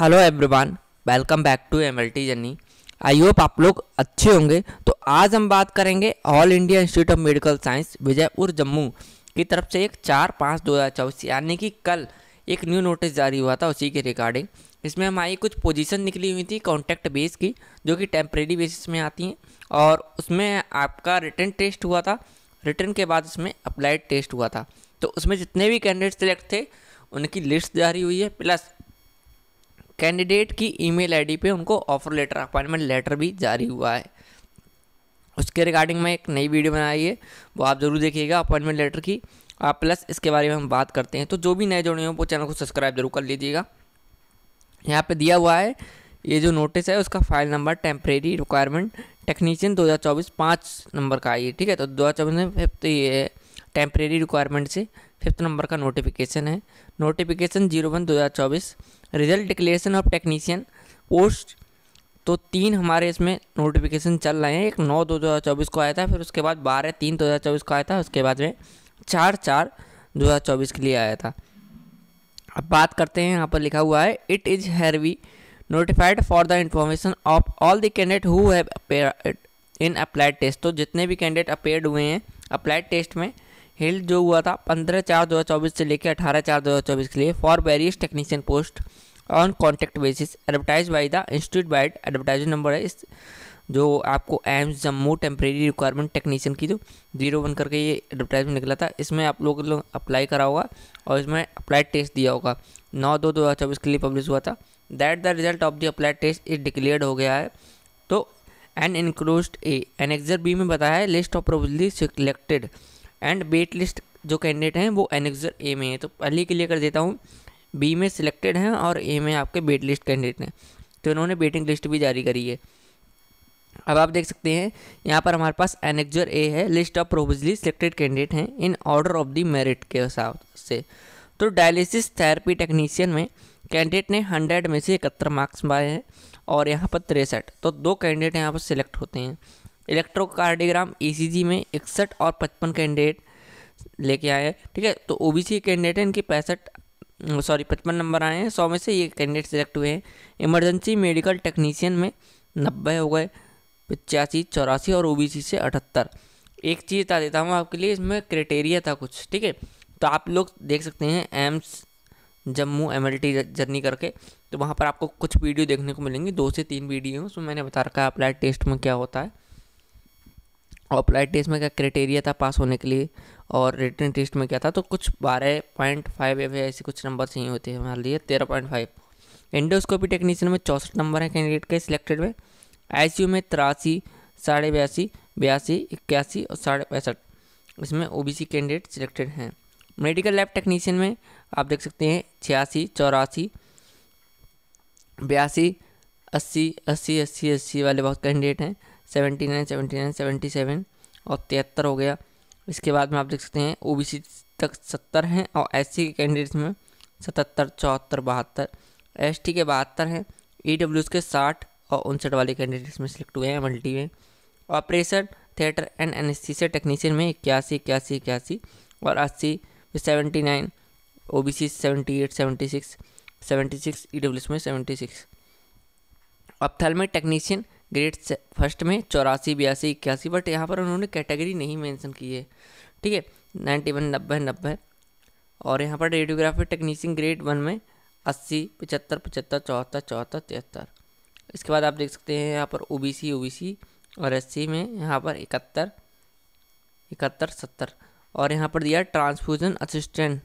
hello everyone welcome back to M L T journey I hope आप लोग अच्छे होंगे तो आज हम बात करेंगे all India institute of medical science Vijaypur Jammu की तरफ से एक चार पाँच दो हज़ार चौबीस यानी कि कल एक न्यू नोटिस जारी हुआ था उसी के रिगार्डिंग इसमें हमारी कुछ पोजीशन निकली हुई थी कॉन्टैक्ट बेस की जो कि टेम्प्रेरी बेसिस में आती हैं और उसमें आपका रिटर्न टेस्ट हुआ था रिटर्न के बाद उसमें अप्लाइड टेस्ट हुआ था तो उसमें जितने भी कैंडिडेट सेलेक्ट थे उनकी लिस्ट जारी हुई है प्लस कैंडिडेट की ईमेल आईडी पे उनको ऑफर लेटर अपॉइंटमेंट लेटर भी जारी हुआ है उसके रिगार्डिंग मैं एक नई वीडियो बनाई है वो आप ज़रूर देखिएगा अपॉइंटमेंट लेटर की आप प्लस इसके बारे में हम बात करते हैं तो जो भी नए जुड़े हों वो चैनल को सब्सक्राइब जरूर कर लीजिएगा यहाँ पे दिया हुआ है ये जो नोटिस है उसका file number temporary requirement technician 2024 पाँच नंबर का आई है ठीक है तो दो हज़ार चौबीस में फिफ्थ ये टेम्परेरी रिक्वायरमेंट से फिफ्थ नंबर का नोटिफिकेशन है नोटिफिकेशन जीरो वन दो हज़ार चौबीस result declaration of technician post तो तीन हमारे इसमें नोटिफिकेशन चल रहे हैं एक नौ दो हज़ार चौबीस को आया था फिर उसके बाद बारह तीन दो हज़ार चौबीस को आया था उसके बाद में चार चार दो हज़ार चौबीस के लिए आया था अब बात करते हैं यहाँ पर लिखा हुआ है it is hereby notified for the information of all the candidate who have in applied test तो जितने भी कैंडिडेट अपेयर्ड हुए हैं अप्लाइड टेस्ट में हेल्ड जो हुआ था पंद्रह चार दो हज़ार चौबीस से लेकर अठारह चार दो हज़ार चौबीस के लिए for various technician post on contract basis advertise by the institute vide advertise number है इस जो आपको AIIMS Jammu temporary requirement technician की जो जीरो वन करके ये एडवर्टाइजमेंट निकला था इसमें आप लोग लो अप्लाई करा होगा और इसमें अप्लाइड टेस्ट दिया होगा नौ दो दो हज़ार चौबीस के लिए पब्लिश हुआ था that the result of the applied test is declared हो गया है तो in enclosed annexure B में बताया है list of probably selected and wait list जो कैंडिडेट हैं वो एनेक्सर ए में है तो पहले के लिए कर देता हूँ बी में सिलेक्टेड हैं और ए में आपके वेट लिस्ट कैंडिडेट हैं तो इन्होंने वेटिंग लिस्ट भी जारी करी है अब आप देख सकते हैं यहाँ पर हमारे पास एनेक्जर ए है list of provisionally selected candidate हैं in order of the merit के हिसाब से तो डायलिसिस थेरेपी टेक्नीशियन में कैंडिडेट ने हंड्रेड में से इकहत्तर मार्क्स पाए हैं और यहाँ पर तिरसठ तो दो कैंडिडेट यहाँ पर सिलेक्ट होते हैं इलेक्ट्रोकार्डियोग्राम ईसीजी e में इकसठ और पचपन कैंडिडेट लेके आए ठीक है तो ओबीसी कैंडिडेट हैं इनके पैंसठ सॉरी पचपन नंबर आए हैं सौ में से ये कैंडिडेट सेलेक्ट हुए हैं इमरजेंसी मेडिकल टेक्नीशियन में नब्बे हो गए पचासी चौरासी और ओबीसी से अठहत्तर एक चीज़ बता देता हूँ आपके लिए इसमें क्राइटेरिया था कुछ ठीक है तो आप लोग देख सकते हैं एम्स जम्मू एम जर्नी करके तो वहाँ पर आपको कुछ वीडियो देखने को मिलेंगी दो से तीन वीडियो उसमें मैंने बता रखा है अप्लाइड टेस्ट में क्या होता है और अप्लाइड टेस्ट में क्या क्राइटेरिया था पास होने के लिए और रिटर्न टेस्ट में क्या था तो कुछ बारह पॉइंट फाइव या ऐसे कुछ नंबर चाहिए होते हैं हमारे लिए तेरह पॉइंट फाइव एंडोस्कोपी टेक्नीशियन में चौंसठ नंबर हैं कैंडिडेट के सिलेक्टेड में आई में तिरासी साढ़े बयासी बयासी इक्यासी और साढ़े पैंसठ इसमें ओ कैंडिडेट सिलेक्टेड हैं मेडिकल लैब टेक्नीशियन में आप देख सकते हैं छियासी चौरासी बयासी अस्सी अस्सी अस्सी अस्सी वाले बहुत कैंडिडेट हैं seventy nine seventy nine seventy seven और तिहत्तर हो गया इसके बाद में आप देख सकते हैं सी तक सत्तर हैं और एस के कैंडिडेट्स में सतहत्तर चौहत्तर बहत्तर एस के बहत्तर हैं ई e के साठ और उनसठ वाले कैंडिडेट्स में सिलेक्ट हुए हैं मल्टी में operation theatre and N S से टेक्नीशियन में इक्यासी इक्यासी इक्यासी और अस्सी seventy nine O B C seventy eight seventy six seventy six E W S में seventy six ophthalmic technician grade first में चौरासी बयासी इक्यासी बट यहाँ पर उन्होंने कैटेगरी नहीं मेंशन की है ठीक है नाइन्टी वन नब्बे नब्बे और यहाँ पर रेडियोग्राफी टेक्नीशियन ग्रेड वन में अस्सी पचहत्तर पचहत्तर चौहत्तर चौहत्तर तिहत्तर इसके बाद आप देख सकते हैं यहाँ पर ओ बी सी ओ बी सी और एस सी में यहाँ पर इकहत्तर इकहत्तर सत्तर और यहाँ पर दिया transfusion assistant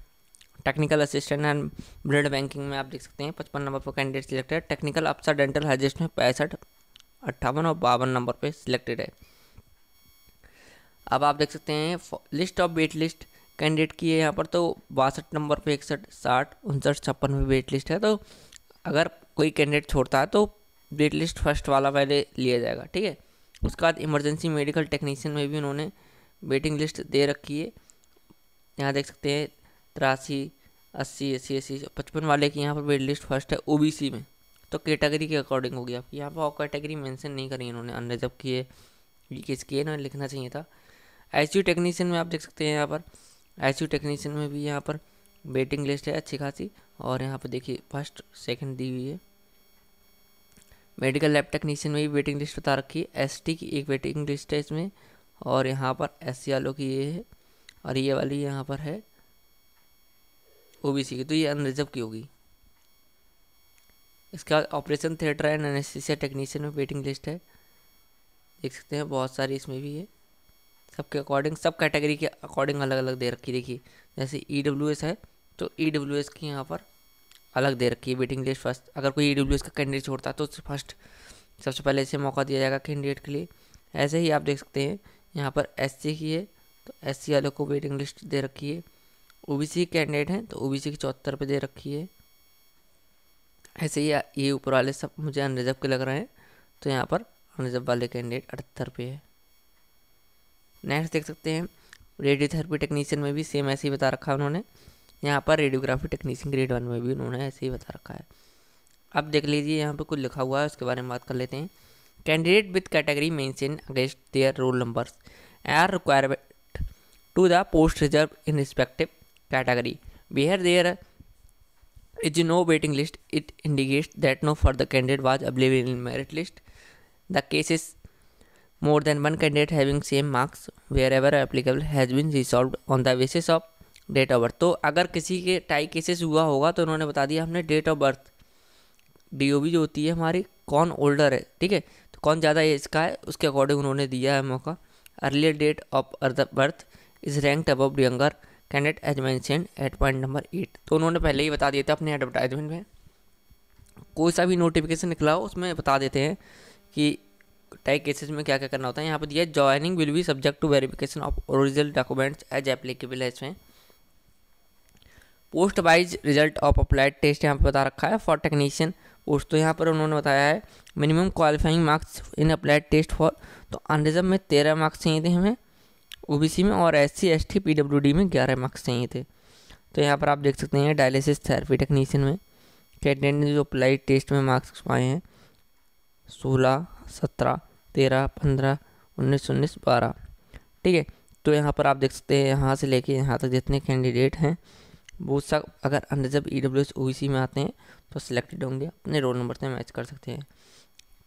technical assistant and blood banking में आप देख सकते हैं पचपन नंबर पर कैंडिडेट सिलेक्टेड टेक्निकल अफसर डेंटल हाइजेस्ट में पैंसठ अट्ठावन और बावन नंबर पे सिलेक्टेड है अब आप देख सकते हैं list of wait list candidate की है यहाँ पर तो बासठ नंबर पे इकसठ साठ उनसठ छप्पन में वेट लिस्ट है तो अगर कोई कैंडिडेट छोड़ता है तो वेट लिस्ट फर्स्ट वाला पहले लिया जाएगा ठीक है उसके बाद इमरजेंसी मेडिकल टेक्नीशियन में भी उन्होंने वेटिंग लिस्ट दे रखी है यहाँ देख सकते हैं तिरासी अस्सी अस्सी अस्सी पचपन वाले की यहाँ पर वेट लिस्ट फर्स्ट है ओबीसी में तो कैटेगरी के अकॉर्डिंग होगी आपकी यहाँ पर और कैटेगरी मेंशन नहीं करी इन्होंने अंदर जब किए किसकी है ना लिखना चाहिए था आई टेक्नीशियन में आप देख सकते हैं यहाँ पर आई टेक्नीशियन में भी यहाँ पर वेटिंग लिस्ट है अच्छी खासी और यहाँ पर देखिए फर्स्ट सेकंड दी हुई है मेडिकल लैब टेक्नीशियन में भी वेटिंग लिस्ट बता रखी है एस की एक वेटिंग लिस्ट है इसमें और यहाँ पर एस सी वालों की ये है और ये वाली यहाँ पर है ओबीसी की तो ये अनरिजर्व की होगी इसका operation theatre and anaesthesia technician में वेटिंग लिस्ट है देख सकते हैं बहुत सारी इसमें भी है सबके अकॉर्डिंग सब कैटेगरी के अकॉर्डिंग अलग अलग दे रखी देखिए जैसे ई डब्ल्यू एस है तो ई डब्ल्यू एस की यहाँ पर अलग दे रखी है वेटिंग लिस्ट फर्स्ट अगर कोई ई डब्ल्यू एस का कैंडिडेट छोड़ता है तो फर्स्ट सबसे पहले इसे मौका दिया जाएगा कैंडिडेट के लिए ऐसे ही आप देख सकते हैं यहाँ पर एस सी की है तो एस सी वालों को वेटिंग लिस्ट दे रखी है ओ बी सी कैंडिडेट हैं तो ओ बी सी की चौहत्तर पर दे रखी है ऐसे ही ये ऊपर वाले सब मुझे अनरिजर्व के लग रहे हैं तो यहाँ पर अनरिजर्व वाले कैंडिडेट अठहत्तर पे है नेक्स्ट देख सकते हैं रेडियोथेरेपी टेक्नीशियन में भी सेम ऐसे ही बता रखा है उन्होंने यहाँ पर रेडियोग्राफी टेक्नीशियन ग्रेड वन में भी उन्होंने ऐसे ही बता रखा है अब देख लीजिए यहाँ पर कुछ लिखा हुआ है उसके बारे में बात कर लेते हैं candidate with category mention against their roll numbers are requirement to the post reserve in respective category where there is no waiting list it indicate that no for the candidate was available in merit list the case is more than one candidate having same marks wherever applicable has been resolve on the basis of date of birth तो अगर किसी के tie cases हुआ होगा तो उन्होंने बता दिया हमने date of birth D O B जो होती है हमारी कौन ओल्डर है ठीक है तो कौन ज़्यादा एज का है उसके अकॉर्डिंग उन्होंने दिया है मौका earlier date of birth is ranked above the candidate as mention at point number eight तो उन्होंने पहले ही बता दिया था अपने एडवर्टाइजमेंट में कोई सा भी नोटिफिकेशन निकला हो उसमें बता देते हैं कि टाइप केसेस में क्या क्या करना होता है यहाँ पर दिया joining will be subject to verification of original documents as applicable है इसमें post wise result of applied test यहाँ पर बता रखा है फॉर टेक्नीशियन पोस्ट तो यहाँ पर उन्होंने बताया है minimum qualifying marks in applied test for तो अनरिजर्व में तेरह मार्क्स चाहिए थे हमें ओ में और S C S T P W D में ग्यारह मार्क्स चाहिए थे तो यहाँ पर आप देख सकते हैं डायलिसिस थेरेपी टेक्नीशियन में कैंडिडेट ने जो अप्लाइड टेस्ट में मार्क्स पाए हैं सोलह सत्रह तेरह पंद्रह उन्नीस उन्नीस बारह ठीक है तो यहाँ पर आप देख सकते हैं यहाँ से लेके यहाँ तक जितने कैंडिडेट हैं वो सब अगर अंदर जब ई डब्ल्यू एस ओ सी में आते हैं तो सिलेक्टेड होंगे अपने रोल नंबर से मैच कर सकते हैं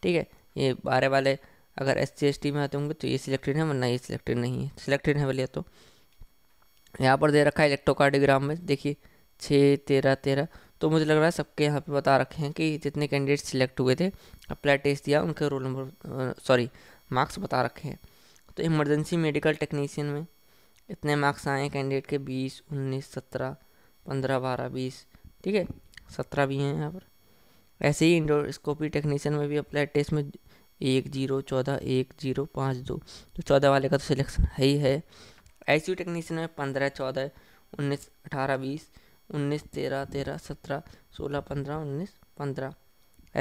ठीक है ये बारह वाले अगर एस सी में आते होंगे तो ये सिलेक्टेड है वरना ये सिलेक्टेड नहीं है सिलेक्टेड है बोलिए तो यहाँ पर दे रखा है इलेक्ट्रोकार्डियोग्राम में देखिए छः तेरह तेरह तो मुझे लग रहा है सबके यहाँ पे बता रखे हैं कि जितने कैंडिडेट सिलेक्ट हुए थे अप्लाई टेस्ट दिया उनके रोल नंबर सॉरी मार्क्स बता रखे हैं तो इमरजेंसी मेडिकल टेक्नीसियन में इतने मार्क्स आए हैं कैंडिडेट के बीस उन्नीस सत्रह पंद्रह बारह बीस ठीक है सत्रह भी हैं यहाँ पर ऐसे ही इंडोस्कोपी टेक्नीसियन में भी अप्लाई टेस्ट में एक जीरो चौदह एक जीरो पाँच दो तो चौदह वाले का तो सिलेक्शन है ही है आई सी टेक्नीशियन में पंद्रह चौदह उन्नीस अठारह बीस उन्नीस तेरह तेरह सत्रह सोलह पंद्रह उन्नीस पंद्रह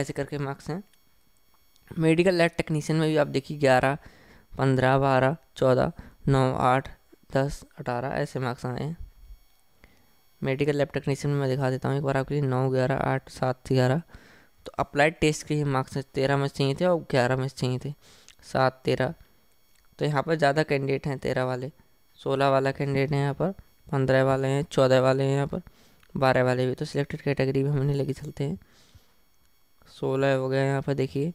ऐसे करके मार्क्स हैं मेडिकल लैब टेक्नीशियन में भी आप देखिए ग्यारह पंद्रह बारह चौदह नौ आठ दस अठारह ऐसे मार्क्स आए हैं मेडिकल लैब टेक्नीशियन में मैं दिखा देता हूँ एक बार आपके लिए नौ ग्यारह आठ सात ग्यारह तो अप्लाइड टेस्ट के ही मार्क्स तेरह में चाहिए थे और ग्यारह में चाहिए थे सात तेरह तो यहाँ पर ज़्यादा कैंडिडेट हैं तेरह वाले सोलह वाला कैंडिडेट है यहाँ पर पंद्रह वाले हैं चौदह वाले हैं यहाँ पर बारह वाले भी तो सिलेक्टेड कैटेगरी में हमने लेके चलते हैं सोलह हो गया यहाँ पर देखिए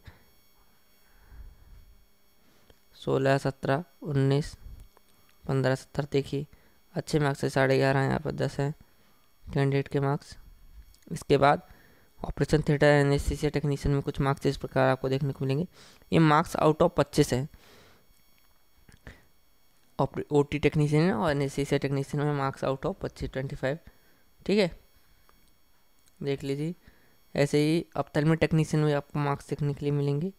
सोलह सत्रह उन्नीस पंद्रह सत्तर देखिए अच्छे मार्क्स है साढ़े ग्यारह यहाँ पर दस हैं कैंडिडेट के मार्क्स इसके बाद ऑपरेशन थिएटर सी टेक्नीशियन में कुछ मार्क्स इस प्रकार आपको देखने को मिलेंगे ये मार्क्स आउट ऑफ पच्चीस है ओ टी टेक्नीशियन और एनेस्थीसिया टेक्नीशियन में मार्क्स आउट ऑफ पच्चीस ट्वेंटी फाइव ठीक है देख लीजिए ऐसे ही अब में टेक्नीशियन में आपको मार्क्स देखने के लिए मिलेंगे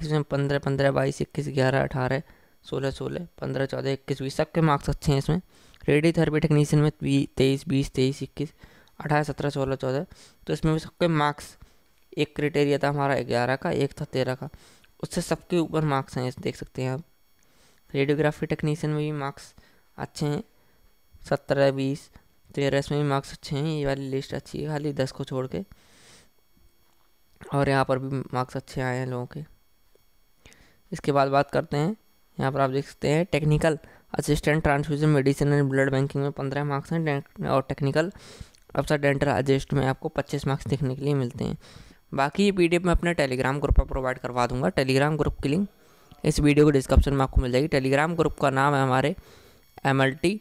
इसमें पंद्रह पंद्रह बाईस इक्कीस ग्यारह अठारह सोलह सोलह पंद्रह चौदह इक्कीस बीस सबके मार्क्स अच्छे हैं इसमें रेडियो थेरेपी टेक्नीशियन में तेईस बीस तेईस इक्कीस अठारह सत्रह सोलह चौदह तो इसमें भी सबके मार्क्स एक क्रिटेरिया था हमारा ग्यारह का एक था तेरह का उससे सबके ऊपर मार्क्स हैं देख सकते हैं आप रेडियोग्राफी टेक्नीशियन में भी मार्क्स अच्छे हैं सत्रह बीस तेरह इसमें भी मार्क्स अच्छे हैं ये वाली लिस्ट अच्छी है खाली दस को छोड़ के और यहाँ पर भी मार्क्स अच्छे आए हैं लोगों के इसके बाद बात करते हैं यहाँ पर आप देख सकते हैं technical assistant transfusion medicine and blood banking में पंद्रह मार्क्स हैं और टेक्निकल सर डेंटर एडजस्ट में आपको 25 मार्क्स देखने के लिए मिलते हैं बाकी ये पीडीएफ मैं अपने टेलीग्राम ग्रुप पर प्रोवाइड करवा दूंगा टेलीग्राम ग्रुप की लिंक इस वीडियो के डिस्क्रिप्शन में आपको मिल जाएगी टेलीग्राम ग्रुप का नाम है हमारे M L T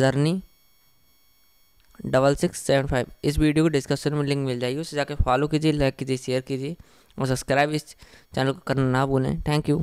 journey double six seven five इस वीडियो के डिस्क्रिप्शन में लिंक मिल जाएगी उसे जाके फॉलो कीजिए लाइक कीजिए शेयर कीजिए और सब्सक्राइब इस चैनल को करना ना भूलें थैंक यू